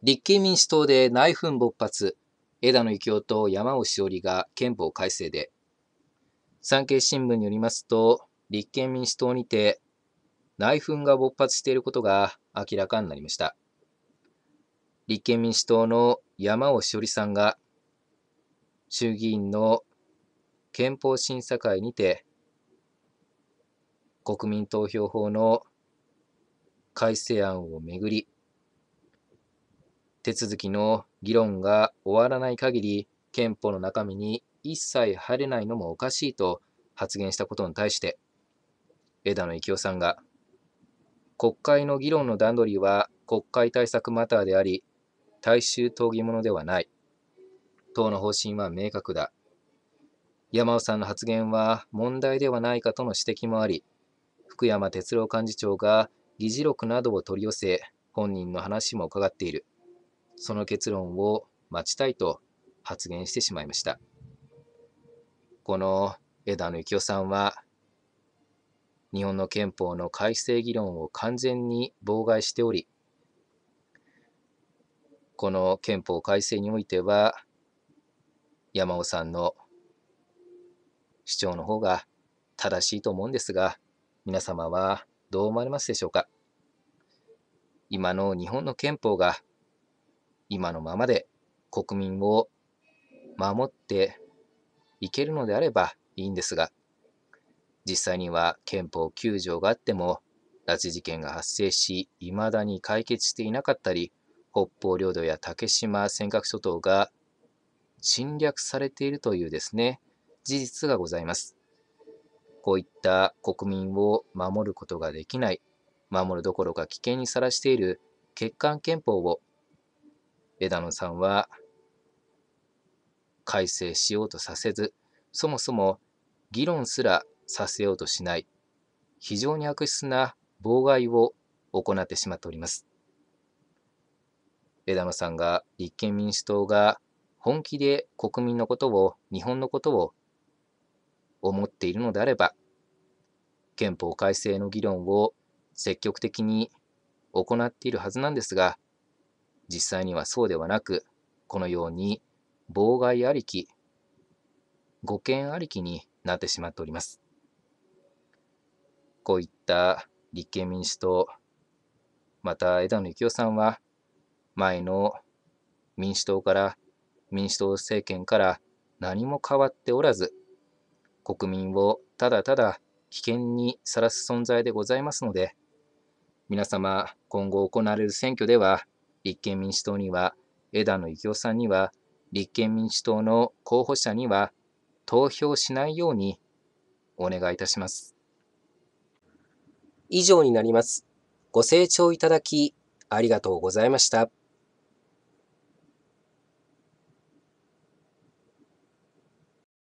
立憲民主党で内紛勃発、枝野幸男と山尾志りが憲法改正で、産経新聞によりますと、立憲民主党にて内紛が勃発していることが明らかになりました。立憲民主党の山尾志りさんが衆議院の憲法審査会にて国民投票法の改正案をめぐり手続きの議論が終わらない限り、憲法の中身に一切入れないのもおかしいと発言したことに対して、枝野幸男さんが、国会の議論の段取りは国会対策マターであり、大衆討議者ではない。党の方針は明確だ。山尾さんの発言は問題ではないかとの指摘もあり、福山哲郎幹事長が議事録などを取り寄せ、本人の話も伺っている。その結論を待ちたいと発言してしまいました。この枝野幸男さんは、日本の憲法の改正議論を完全に妨害しており、この憲法改正においては、山尾さんの主張の方が正しいと思うんですが、皆様はどう思われますでしょうか。今の日本の憲法が今のままで国民を守っていけるのであればいいんですが、実際には憲法9条があっても、拉致事件が発生し、未だに解決していなかったり、北方領土や竹島、尖閣諸島が侵略されているというですね、事実がございます。こういった国民を守ることができない、守るどころか危険にさらしている欠陥憲法を枝野さんは改正しようとさせず、そもそも議論すらさせようとしない、非常に悪質な妨害を行ってしまっております。枝野さんが立憲民主党が本気で国民のことを、日本のことを思っているのであれば、憲法改正の議論を積極的に行っているはずなんですが、実際にはそうではなく、このように妨害ありき、誤見ありきになってしまっております。こういった立憲民主党、また枝野幸男さんは、前の民主党から、民主党政権から何も変わっておらず、国民をただただ危険にさらす存在でございますので、皆様、今後行われる選挙では、立憲民主党には枝野幸男さんには、立憲民主党の候補者には投票しないようにお願いいたします。以上になります。ご清聴いただきありがとうございました。